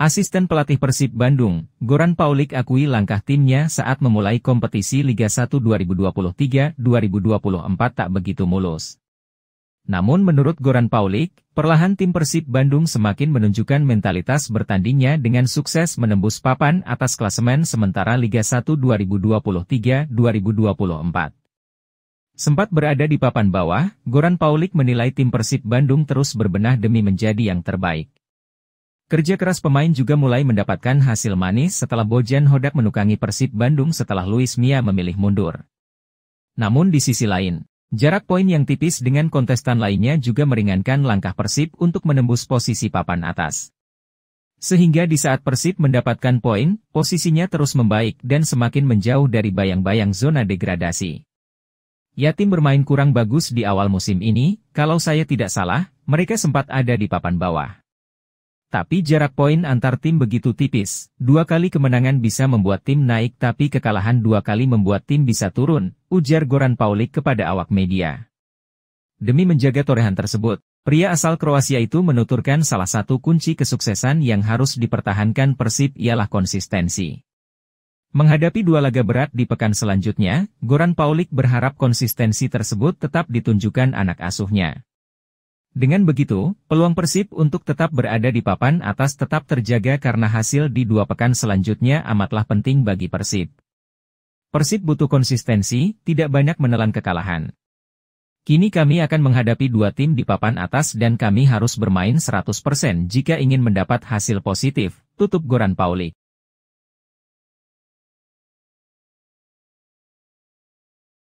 Asisten pelatih Persib Bandung, Goran Paulik akui langkah timnya saat memulai kompetisi Liga 1 2023-2024 tak begitu mulus. Namun menurut Goran Paulik, perlahan tim Persib Bandung semakin menunjukkan mentalitas bertandingnya dengan sukses menembus papan atas klasemen sementara Liga 1 2023-2024. Sempat berada di papan bawah, Goran Paulik menilai tim Persib Bandung terus berbenah demi menjadi yang terbaik. Kerja keras pemain juga mulai mendapatkan hasil manis setelah Bojan Hodak menukangi Persib Bandung setelah Luis Mia memilih mundur. Namun di sisi lain, jarak poin yang tipis dengan kontestan lainnya juga meringankan langkah Persib untuk menembus posisi papan atas. Sehingga di saat Persib mendapatkan poin, posisinya terus membaik dan semakin menjauh dari bayang-bayang zona degradasi. Yatim bermain kurang bagus di awal musim ini, kalau saya tidak salah, mereka sempat ada di papan bawah. Tapi jarak poin antar tim begitu tipis, dua kali kemenangan bisa membuat tim naik tapi kekalahan dua kali membuat tim bisa turun, ujar Goran Paulik kepada awak media. Demi menjaga torehan tersebut, pria asal Kroasia itu menuturkan salah satu kunci kesuksesan yang harus dipertahankan Persib ialah konsistensi. Menghadapi dua laga berat di pekan selanjutnya, Goran Paulik berharap konsistensi tersebut tetap ditunjukkan anak asuhnya. Dengan begitu, peluang Persib untuk tetap berada di papan atas tetap terjaga karena hasil di dua pekan selanjutnya amatlah penting bagi Persib. Persib butuh konsistensi, tidak banyak menelan kekalahan. Kini kami akan menghadapi dua tim di papan atas dan kami harus bermain 100% jika ingin mendapat hasil positif, tutup Goran Pauli.